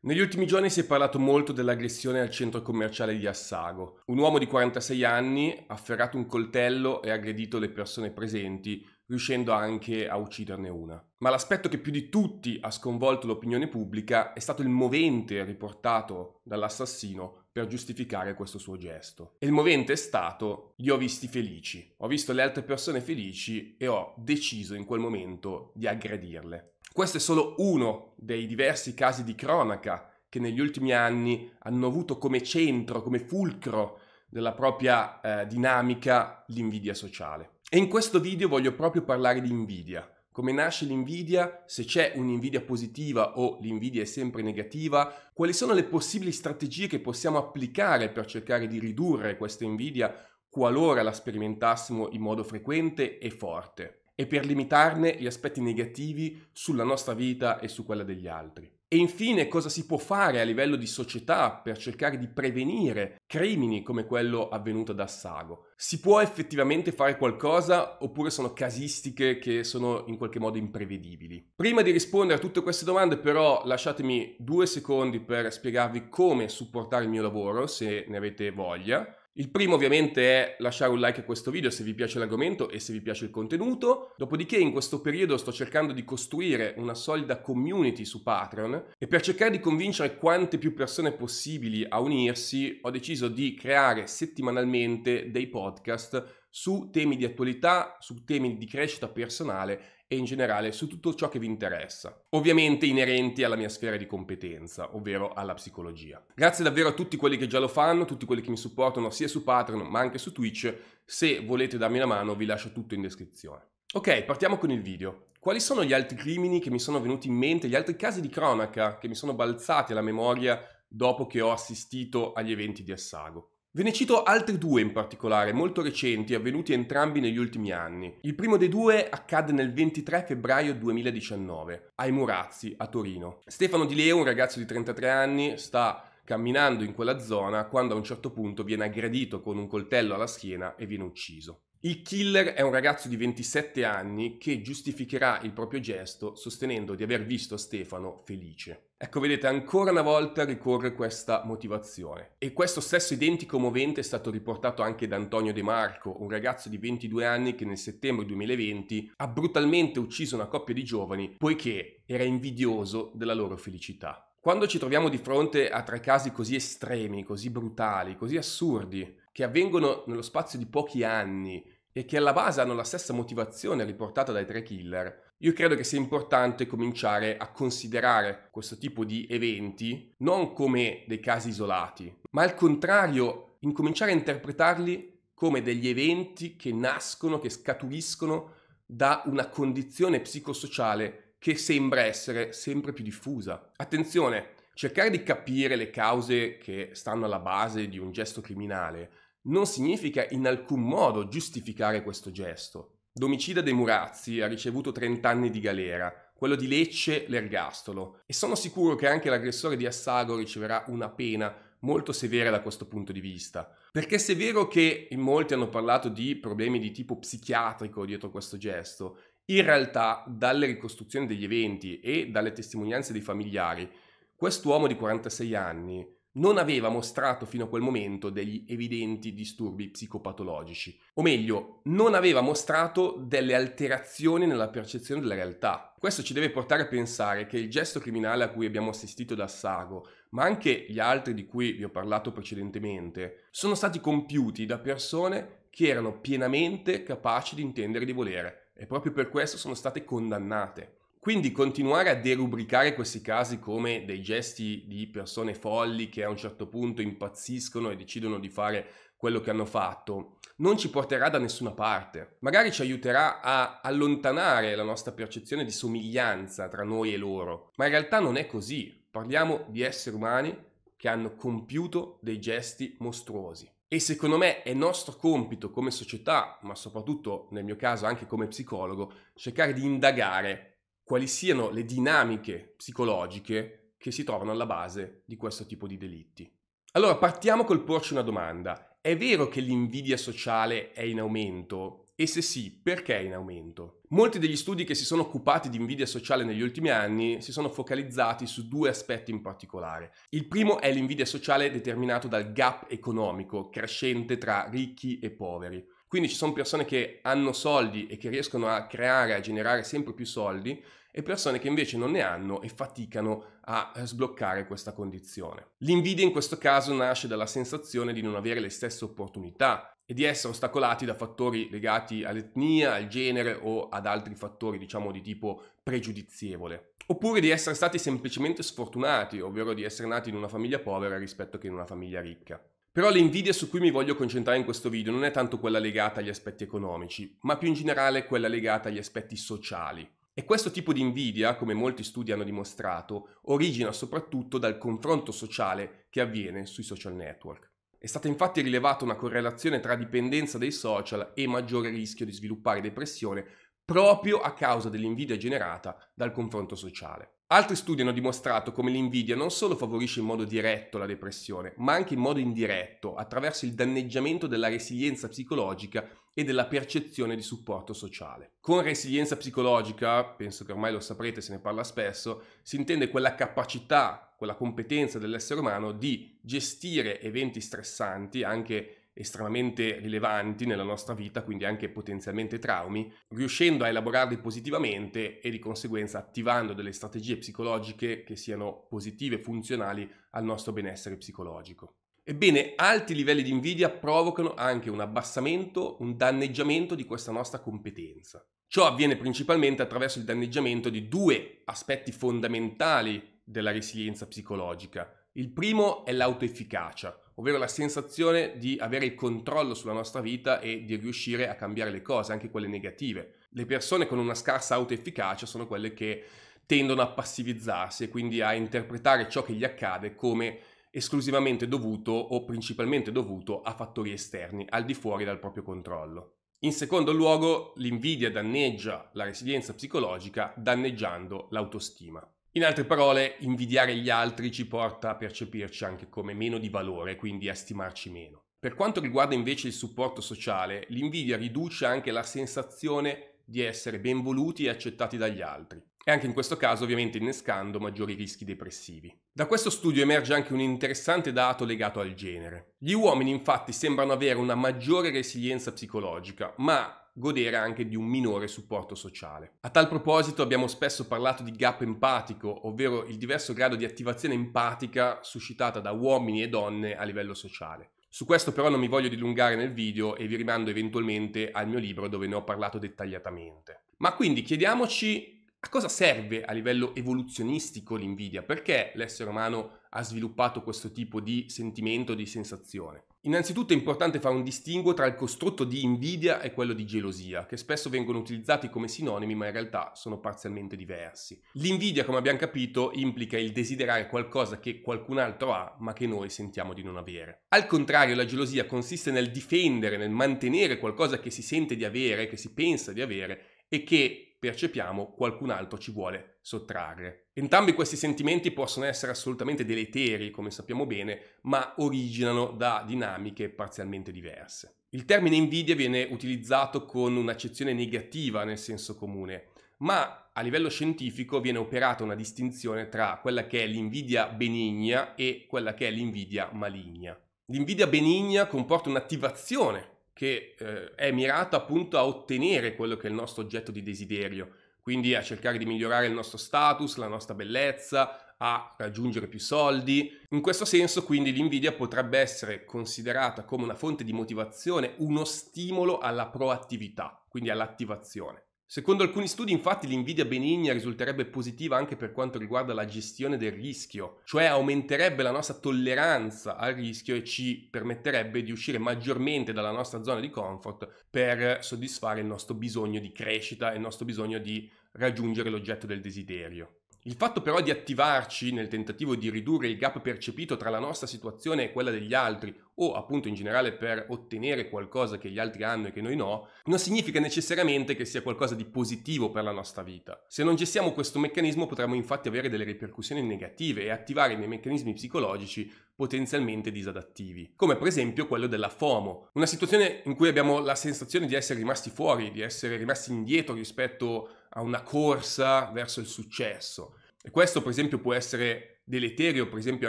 Negli ultimi giorni si è parlato molto dell'aggressione al centro commerciale di Assago. Un uomo di 46 anni ha afferrato un coltello e aggredito le persone presenti, riuscendo anche a ucciderne una. Ma l'aspetto che più di tutti ha sconvolto l'opinione pubblica è stato il movente riportato dall'assassino per giustificare questo suo gesto. E il movente è stato li ho visti felici, ho visto le altre persone felici e ho deciso in quel momento di aggredirle. Questo è solo uno dei diversi casi di cronaca che negli ultimi anni hanno avuto come centro, come fulcro della propria eh, dinamica l'invidia sociale. E in questo video voglio proprio parlare di invidia, come nasce l'invidia, se c'è un'invidia positiva o l'invidia è sempre negativa, quali sono le possibili strategie che possiamo applicare per cercare di ridurre questa invidia qualora la sperimentassimo in modo frequente e forte e per limitarne gli aspetti negativi sulla nostra vita e su quella degli altri. E infine cosa si può fare a livello di società per cercare di prevenire crimini come quello avvenuto ad Assago? Si può effettivamente fare qualcosa oppure sono casistiche che sono in qualche modo imprevedibili? Prima di rispondere a tutte queste domande però lasciatemi due secondi per spiegarvi come supportare il mio lavoro se ne avete voglia. Il primo ovviamente è lasciare un like a questo video se vi piace l'argomento e se vi piace il contenuto, dopodiché in questo periodo sto cercando di costruire una solida community su Patreon e per cercare di convincere quante più persone possibili a unirsi ho deciso di creare settimanalmente dei podcast su temi di attualità, su temi di crescita personale e in generale su tutto ciò che vi interessa, ovviamente inerenti alla mia sfera di competenza, ovvero alla psicologia. Grazie davvero a tutti quelli che già lo fanno, tutti quelli che mi supportano sia su Patreon ma anche su Twitch, se volete darmi una mano vi lascio tutto in descrizione. Ok, partiamo con il video. Quali sono gli altri crimini che mi sono venuti in mente, gli altri casi di cronaca che mi sono balzati alla memoria dopo che ho assistito agli eventi di Assago? Ve ne cito altri due in particolare, molto recenti, avvenuti entrambi negli ultimi anni. Il primo dei due accadde nel 23 febbraio 2019, ai Murazzi, a Torino. Stefano Di Leo, un ragazzo di 33 anni, sta camminando in quella zona quando a un certo punto viene aggredito con un coltello alla schiena e viene ucciso. Il killer è un ragazzo di 27 anni che giustificherà il proprio gesto sostenendo di aver visto Stefano felice. Ecco, vedete, ancora una volta ricorre questa motivazione. E questo stesso identico movente è stato riportato anche da Antonio De Marco, un ragazzo di 22 anni che nel settembre 2020 ha brutalmente ucciso una coppia di giovani poiché era invidioso della loro felicità. Quando ci troviamo di fronte a tre casi così estremi, così brutali, così assurdi, che avvengono nello spazio di pochi anni, e che alla base hanno la stessa motivazione riportata dai tre killer, io credo che sia importante cominciare a considerare questo tipo di eventi non come dei casi isolati, ma al contrario incominciare a interpretarli come degli eventi che nascono, che scaturiscono da una condizione psicosociale che sembra essere sempre più diffusa. Attenzione, cercare di capire le cause che stanno alla base di un gesto criminale non significa in alcun modo giustificare questo gesto. Domicida De Murazzi ha ricevuto 30 anni di galera, quello di Lecce l'ergastolo e sono sicuro che anche l'aggressore di Assago riceverà una pena molto severa da questo punto di vista. Perché se è vero che in molti hanno parlato di problemi di tipo psichiatrico dietro questo gesto, in realtà dalle ricostruzioni degli eventi e dalle testimonianze dei familiari, quest'uomo di 46 anni non aveva mostrato fino a quel momento degli evidenti disturbi psicopatologici, o meglio, non aveva mostrato delle alterazioni nella percezione della realtà. Questo ci deve portare a pensare che il gesto criminale a cui abbiamo assistito da Sago, ma anche gli altri di cui vi ho parlato precedentemente, sono stati compiuti da persone che erano pienamente capaci di intendere di volere e proprio per questo sono state condannate. Quindi continuare a derubricare questi casi come dei gesti di persone folli che a un certo punto impazziscono e decidono di fare quello che hanno fatto non ci porterà da nessuna parte. Magari ci aiuterà a allontanare la nostra percezione di somiglianza tra noi e loro, ma in realtà non è così. Parliamo di esseri umani che hanno compiuto dei gesti mostruosi. E secondo me è nostro compito come società, ma soprattutto nel mio caso anche come psicologo, cercare di indagare quali siano le dinamiche psicologiche che si trovano alla base di questo tipo di delitti. Allora, partiamo col porci una domanda. È vero che l'invidia sociale è in aumento? E se sì, perché è in aumento? Molti degli studi che si sono occupati di invidia sociale negli ultimi anni si sono focalizzati su due aspetti in particolare. Il primo è l'invidia sociale determinato dal gap economico crescente tra ricchi e poveri. Quindi ci sono persone che hanno soldi e che riescono a creare, a generare sempre più soldi, e persone che invece non ne hanno e faticano a eh, sbloccare questa condizione. L'invidia in questo caso nasce dalla sensazione di non avere le stesse opportunità e di essere ostacolati da fattori legati all'etnia, al genere o ad altri fattori, diciamo, di tipo pregiudizievole. Oppure di essere stati semplicemente sfortunati, ovvero di essere nati in una famiglia povera rispetto che in una famiglia ricca. Però l'invidia su cui mi voglio concentrare in questo video non è tanto quella legata agli aspetti economici, ma più in generale quella legata agli aspetti sociali. E questo tipo di invidia, come molti studi hanno dimostrato, origina soprattutto dal confronto sociale che avviene sui social network. È stata infatti rilevata una correlazione tra dipendenza dei social e maggiore rischio di sviluppare depressione proprio a causa dell'invidia generata dal confronto sociale. Altri studi hanno dimostrato come l'invidia non solo favorisce in modo diretto la depressione, ma anche in modo indiretto, attraverso il danneggiamento della resilienza psicologica e della percezione di supporto sociale. Con resilienza psicologica, penso che ormai lo saprete, se ne parla spesso, si intende quella capacità, quella competenza dell'essere umano di gestire eventi stressanti, anche estremamente rilevanti nella nostra vita, quindi anche potenzialmente traumi, riuscendo a elaborarli positivamente e di conseguenza attivando delle strategie psicologiche che siano positive e funzionali al nostro benessere psicologico. Ebbene, alti livelli di invidia provocano anche un abbassamento, un danneggiamento di questa nostra competenza. Ciò avviene principalmente attraverso il danneggiamento di due aspetti fondamentali della resilienza psicologica. Il primo è l'autoefficacia, ovvero la sensazione di avere il controllo sulla nostra vita e di riuscire a cambiare le cose, anche quelle negative. Le persone con una scarsa autoefficacia sono quelle che tendono a passivizzarsi e quindi a interpretare ciò che gli accade come esclusivamente dovuto o principalmente dovuto a fattori esterni, al di fuori dal proprio controllo. In secondo luogo, l'invidia danneggia la resilienza psicologica danneggiando l'autostima. In altre parole, invidiare gli altri ci porta a percepirci anche come meno di valore, quindi a stimarci meno. Per quanto riguarda invece il supporto sociale, l'invidia riduce anche la sensazione di essere ben voluti e accettati dagli altri e anche in questo caso ovviamente innescando maggiori rischi depressivi. Da questo studio emerge anche un interessante dato legato al genere. Gli uomini infatti sembrano avere una maggiore resilienza psicologica, ma godere anche di un minore supporto sociale. A tal proposito abbiamo spesso parlato di gap empatico, ovvero il diverso grado di attivazione empatica suscitata da uomini e donne a livello sociale. Su questo però non mi voglio dilungare nel video e vi rimando eventualmente al mio libro dove ne ho parlato dettagliatamente. Ma quindi chiediamoci a cosa serve a livello evoluzionistico l'invidia? Perché l'essere umano ha sviluppato questo tipo di sentimento, di sensazione? Innanzitutto è importante fare un distinguo tra il costrutto di invidia e quello di gelosia, che spesso vengono utilizzati come sinonimi ma in realtà sono parzialmente diversi. L'invidia, come abbiamo capito, implica il desiderare qualcosa che qualcun altro ha ma che noi sentiamo di non avere. Al contrario, la gelosia consiste nel difendere, nel mantenere qualcosa che si sente di avere, che si pensa di avere e che percepiamo qualcun altro ci vuole sottrarre. Entrambi questi sentimenti possono essere assolutamente deleteri, come sappiamo bene, ma originano da dinamiche parzialmente diverse. Il termine invidia viene utilizzato con un'accezione negativa nel senso comune, ma a livello scientifico viene operata una distinzione tra quella che è l'invidia benigna e quella che è l'invidia maligna. L'invidia benigna comporta un'attivazione che eh, è mirata appunto a ottenere quello che è il nostro oggetto di desiderio, quindi a cercare di migliorare il nostro status, la nostra bellezza, a raggiungere più soldi. In questo senso quindi l'invidia potrebbe essere considerata come una fonte di motivazione, uno stimolo alla proattività, quindi all'attivazione. Secondo alcuni studi, infatti, l'invidia benigna risulterebbe positiva anche per quanto riguarda la gestione del rischio, cioè aumenterebbe la nostra tolleranza al rischio e ci permetterebbe di uscire maggiormente dalla nostra zona di comfort per soddisfare il nostro bisogno di crescita e il nostro bisogno di raggiungere l'oggetto del desiderio. Il fatto però di attivarci nel tentativo di ridurre il gap percepito tra la nostra situazione e quella degli altri, o appunto in generale per ottenere qualcosa che gli altri hanno e che noi no, non significa necessariamente che sia qualcosa di positivo per la nostra vita. Se non gestiamo questo meccanismo potremmo infatti avere delle ripercussioni negative e attivare dei meccanismi psicologici potenzialmente disadattivi, come per esempio quello della FOMO, una situazione in cui abbiamo la sensazione di essere rimasti fuori, di essere rimasti indietro rispetto a una corsa verso il successo. E questo per esempio può essere deleterio, per esempio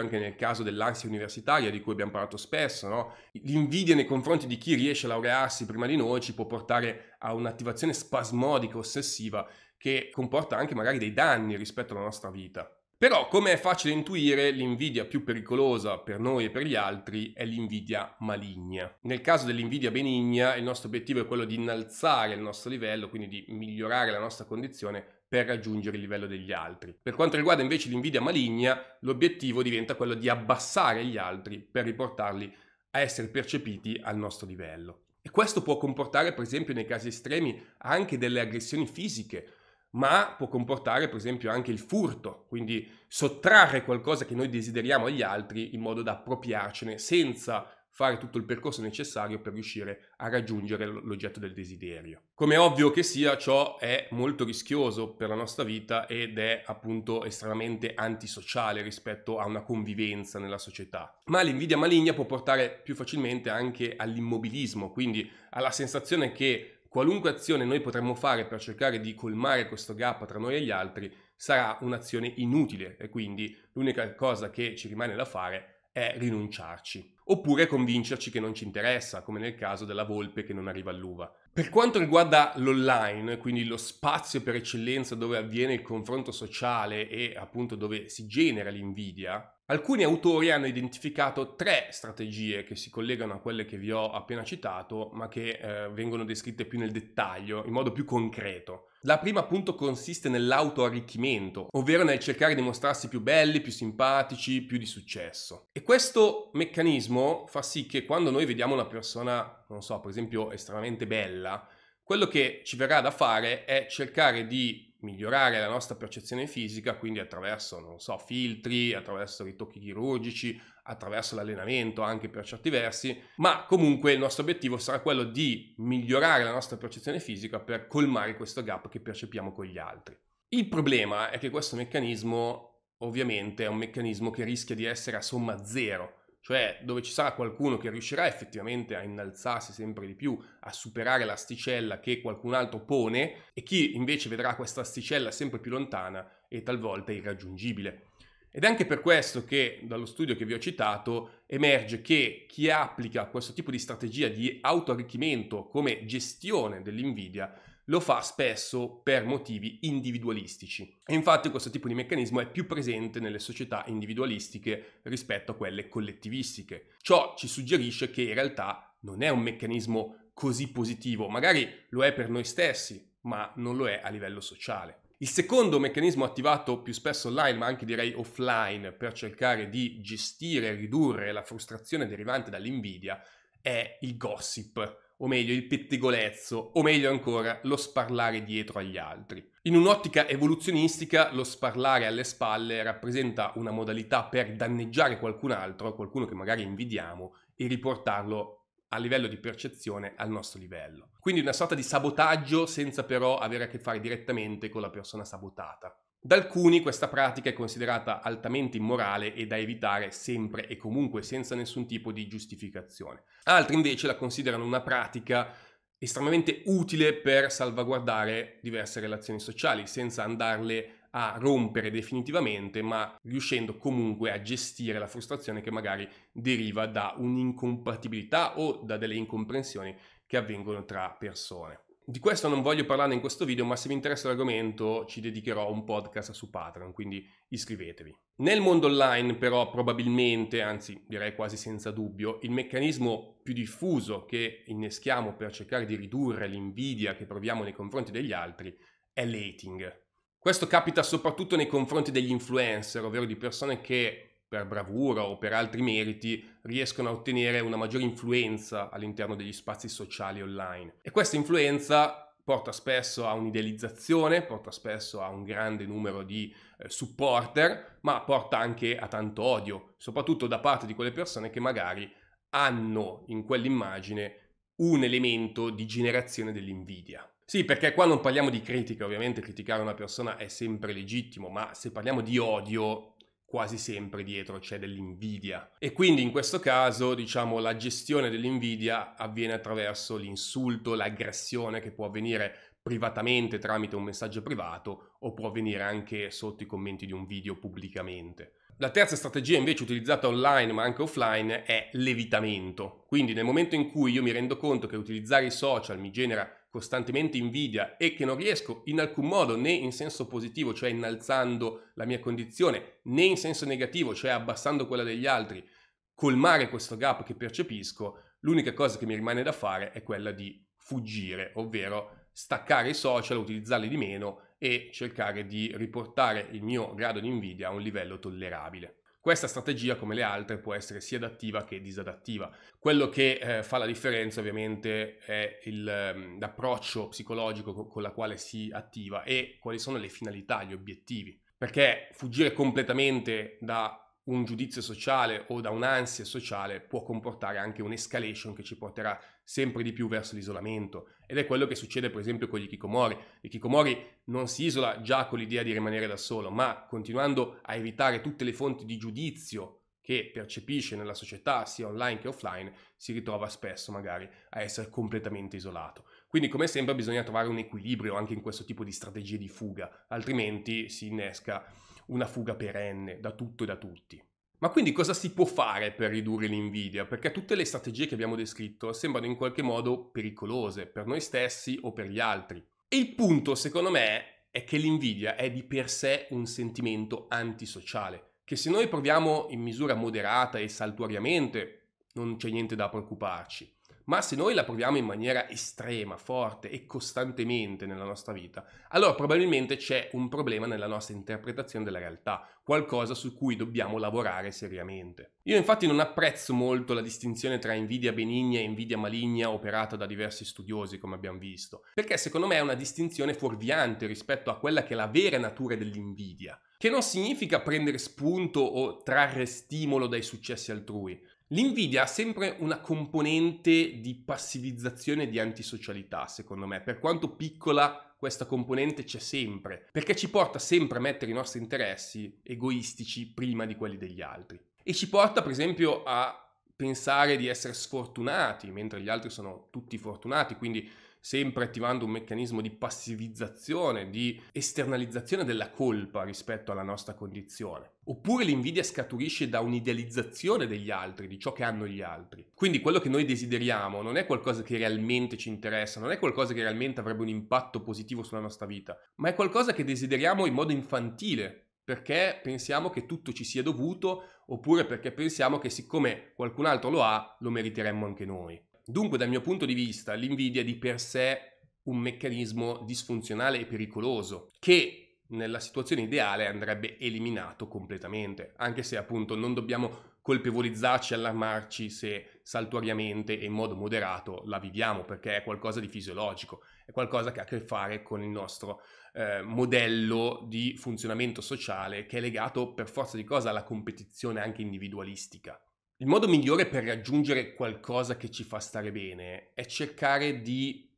anche nel caso dell'ansia universitaria di cui abbiamo parlato spesso, no? l'invidia nei confronti di chi riesce a laurearsi prima di noi ci può portare a un'attivazione spasmodica, ossessiva, che comporta anche magari dei danni rispetto alla nostra vita. Però, come è facile intuire, l'invidia più pericolosa per noi e per gli altri è l'invidia maligna. Nel caso dell'invidia benigna, il nostro obiettivo è quello di innalzare il nostro livello, quindi di migliorare la nostra condizione per raggiungere il livello degli altri. Per quanto riguarda invece l'invidia maligna, l'obiettivo diventa quello di abbassare gli altri per riportarli a essere percepiti al nostro livello. E questo può comportare, per esempio, nei casi estremi anche delle aggressioni fisiche ma può comportare per esempio anche il furto, quindi sottrarre qualcosa che noi desideriamo agli altri in modo da appropriarcene senza fare tutto il percorso necessario per riuscire a raggiungere l'oggetto del desiderio. Come ovvio che sia, ciò è molto rischioso per la nostra vita ed è appunto estremamente antisociale rispetto a una convivenza nella società. Ma l'invidia maligna può portare più facilmente anche all'immobilismo, quindi alla sensazione che qualunque azione noi potremmo fare per cercare di colmare questo gap tra noi e gli altri sarà un'azione inutile e quindi l'unica cosa che ci rimane da fare è rinunciarci. Oppure convincerci che non ci interessa, come nel caso della volpe che non arriva all'uva. Per quanto riguarda l'online, quindi lo spazio per eccellenza dove avviene il confronto sociale e appunto dove si genera l'invidia, Alcuni autori hanno identificato tre strategie che si collegano a quelle che vi ho appena citato, ma che eh, vengono descritte più nel dettaglio, in modo più concreto. La prima appunto consiste nell'autoarricchimento, ovvero nel cercare di mostrarsi più belli, più simpatici, più di successo. E questo meccanismo fa sì che quando noi vediamo una persona, non so, per esempio estremamente bella, quello che ci verrà da fare è cercare di migliorare la nostra percezione fisica, quindi attraverso, non so, filtri, attraverso ritocchi chirurgici, attraverso l'allenamento anche per certi versi, ma comunque il nostro obiettivo sarà quello di migliorare la nostra percezione fisica per colmare questo gap che percepiamo con gli altri. Il problema è che questo meccanismo ovviamente è un meccanismo che rischia di essere a somma zero, cioè dove ci sarà qualcuno che riuscirà effettivamente a innalzarsi sempre di più, a superare l'asticella che qualcun altro pone e chi invece vedrà questa asticella sempre più lontana e talvolta irraggiungibile. Ed è anche per questo che dallo studio che vi ho citato emerge che chi applica questo tipo di strategia di autoarricchimento come gestione dell'invidia lo fa spesso per motivi individualistici. E infatti questo tipo di meccanismo è più presente nelle società individualistiche rispetto a quelle collettivistiche. Ciò ci suggerisce che in realtà non è un meccanismo così positivo, magari lo è per noi stessi, ma non lo è a livello sociale. Il secondo meccanismo attivato più spesso online, ma anche direi offline, per cercare di gestire e ridurre la frustrazione derivante dall'invidia è il gossip o meglio il pettegolezzo, o meglio ancora lo sparlare dietro agli altri. In un'ottica evoluzionistica lo sparlare alle spalle rappresenta una modalità per danneggiare qualcun altro, qualcuno che magari invidiamo, e riportarlo a livello di percezione al nostro livello. Quindi una sorta di sabotaggio senza però avere a che fare direttamente con la persona sabotata. Da alcuni questa pratica è considerata altamente immorale e da evitare sempre e comunque senza nessun tipo di giustificazione. Altri invece la considerano una pratica estremamente utile per salvaguardare diverse relazioni sociali senza andarle a rompere definitivamente, ma riuscendo comunque a gestire la frustrazione che magari deriva da un'incompatibilità o da delle incomprensioni che avvengono tra persone di questo non voglio parlare in questo video, ma se vi interessa l'argomento ci dedicherò un podcast su Patreon, quindi iscrivetevi. Nel mondo online però probabilmente, anzi direi quasi senza dubbio, il meccanismo più diffuso che inneschiamo per cercare di ridurre l'invidia che proviamo nei confronti degli altri è l'ating. Questo capita soprattutto nei confronti degli influencer, ovvero di persone che per bravura o per altri meriti riescono a ottenere una maggiore influenza all'interno degli spazi sociali online. E questa influenza porta spesso a un'idealizzazione, porta spesso a un grande numero di eh, supporter, ma porta anche a tanto odio, soprattutto da parte di quelle persone che magari hanno in quell'immagine un elemento di generazione dell'invidia. Sì, perché qua non parliamo di critica, ovviamente criticare una persona è sempre legittimo, ma se parliamo di odio quasi sempre dietro c'è dell'invidia. E quindi in questo caso, diciamo, la gestione dell'invidia avviene attraverso l'insulto, l'aggressione che può avvenire privatamente tramite un messaggio privato o può avvenire anche sotto i commenti di un video pubblicamente. La terza strategia invece utilizzata online ma anche offline è l'evitamento. Quindi nel momento in cui io mi rendo conto che utilizzare i social mi genera costantemente invidia e che non riesco in alcun modo né in senso positivo, cioè innalzando la mia condizione, né in senso negativo, cioè abbassando quella degli altri, colmare questo gap che percepisco, l'unica cosa che mi rimane da fare è quella di fuggire, ovvero staccare i social, utilizzarli di meno e cercare di riportare il mio grado di invidia a un livello tollerabile. Questa strategia, come le altre, può essere sia adattiva che disadattiva. Quello che eh, fa la differenza ovviamente è il, ehm, l'approccio psicologico con, con la quale si attiva e quali sono le finalità, gli obiettivi. Perché fuggire completamente da un giudizio sociale o da un'ansia sociale può comportare anche un'escalation che ci porterà sempre di più verso l'isolamento. Ed è quello che succede per esempio con gli Kikomori. I Kikomori non si isola già con l'idea di rimanere da solo, ma continuando a evitare tutte le fonti di giudizio che percepisce nella società, sia online che offline, si ritrova spesso magari a essere completamente isolato. Quindi, come sempre, bisogna trovare un equilibrio anche in questo tipo di strategie di fuga, altrimenti si innesca una fuga perenne da tutto e da tutti. Ma quindi cosa si può fare per ridurre l'invidia? Perché tutte le strategie che abbiamo descritto sembrano in qualche modo pericolose per noi stessi o per gli altri. E il punto, secondo me, è che l'invidia è di per sé un sentimento antisociale, che se noi proviamo in misura moderata e saltuariamente non c'è niente da preoccuparci. Ma se noi la proviamo in maniera estrema, forte e costantemente nella nostra vita, allora probabilmente c'è un problema nella nostra interpretazione della realtà, qualcosa su cui dobbiamo lavorare seriamente. Io infatti non apprezzo molto la distinzione tra invidia benigna e invidia maligna operata da diversi studiosi, come abbiamo visto, perché secondo me è una distinzione fuorviante rispetto a quella che è la vera natura dell'invidia che non significa prendere spunto o trarre stimolo dai successi altrui, L'invidia ha sempre una componente di passivizzazione e di antisocialità, secondo me, per quanto piccola questa componente c'è sempre, perché ci porta sempre a mettere i nostri interessi egoistici prima di quelli degli altri. E ci porta, per esempio, a pensare di essere sfortunati, mentre gli altri sono tutti fortunati, quindi sempre attivando un meccanismo di passivizzazione, di esternalizzazione della colpa rispetto alla nostra condizione. Oppure l'invidia scaturisce da un'idealizzazione degli altri, di ciò che hanno gli altri. Quindi quello che noi desideriamo non è qualcosa che realmente ci interessa, non è qualcosa che realmente avrebbe un impatto positivo sulla nostra vita, ma è qualcosa che desideriamo in modo infantile, perché pensiamo che tutto ci sia dovuto oppure perché pensiamo che siccome qualcun altro lo ha, lo meriteremmo anche noi. Dunque, dal mio punto di vista, l'invidia è di per sé un meccanismo disfunzionale e pericoloso che nella situazione ideale andrebbe eliminato completamente, anche se appunto non dobbiamo colpevolizzarci, allarmarci se saltuariamente e in modo moderato la viviamo, perché è qualcosa di fisiologico, è qualcosa che ha a che fare con il nostro eh, modello di funzionamento sociale che è legato per forza di cosa alla competizione anche individualistica. Il modo migliore per raggiungere qualcosa che ci fa stare bene è cercare di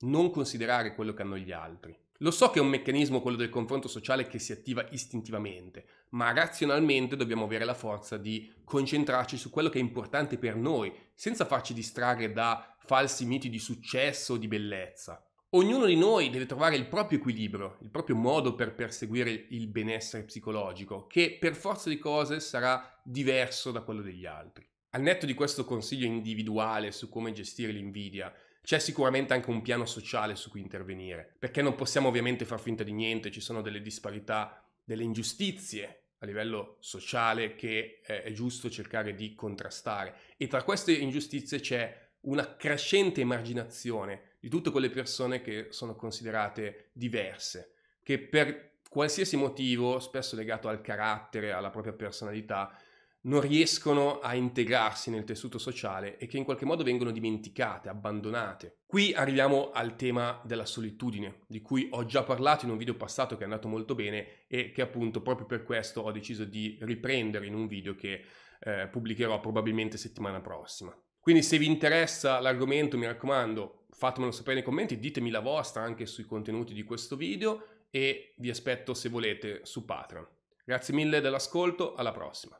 non considerare quello che hanno gli altri. Lo so che è un meccanismo quello del confronto sociale che si attiva istintivamente, ma razionalmente dobbiamo avere la forza di concentrarci su quello che è importante per noi, senza farci distrarre da falsi miti di successo o di bellezza. Ognuno di noi deve trovare il proprio equilibrio, il proprio modo per perseguire il benessere psicologico, che per forza di cose sarà diverso da quello degli altri. Al netto di questo consiglio individuale su come gestire l'invidia, c'è sicuramente anche un piano sociale su cui intervenire, perché non possiamo ovviamente far finta di niente, ci sono delle disparità, delle ingiustizie a livello sociale che eh, è giusto cercare di contrastare e tra queste ingiustizie c'è una crescente emarginazione di tutte quelle persone che sono considerate diverse, che per qualsiasi motivo, spesso legato al carattere, alla propria personalità, non riescono a integrarsi nel tessuto sociale e che in qualche modo vengono dimenticate, abbandonate. Qui arriviamo al tema della solitudine, di cui ho già parlato in un video passato che è andato molto bene e che appunto proprio per questo ho deciso di riprendere in un video che eh, pubblicherò probabilmente settimana prossima. Quindi se vi interessa l'argomento, mi raccomando, fatemelo sapere nei commenti, ditemi la vostra anche sui contenuti di questo video e vi aspetto se volete su Patreon. Grazie mille dell'ascolto, alla prossima.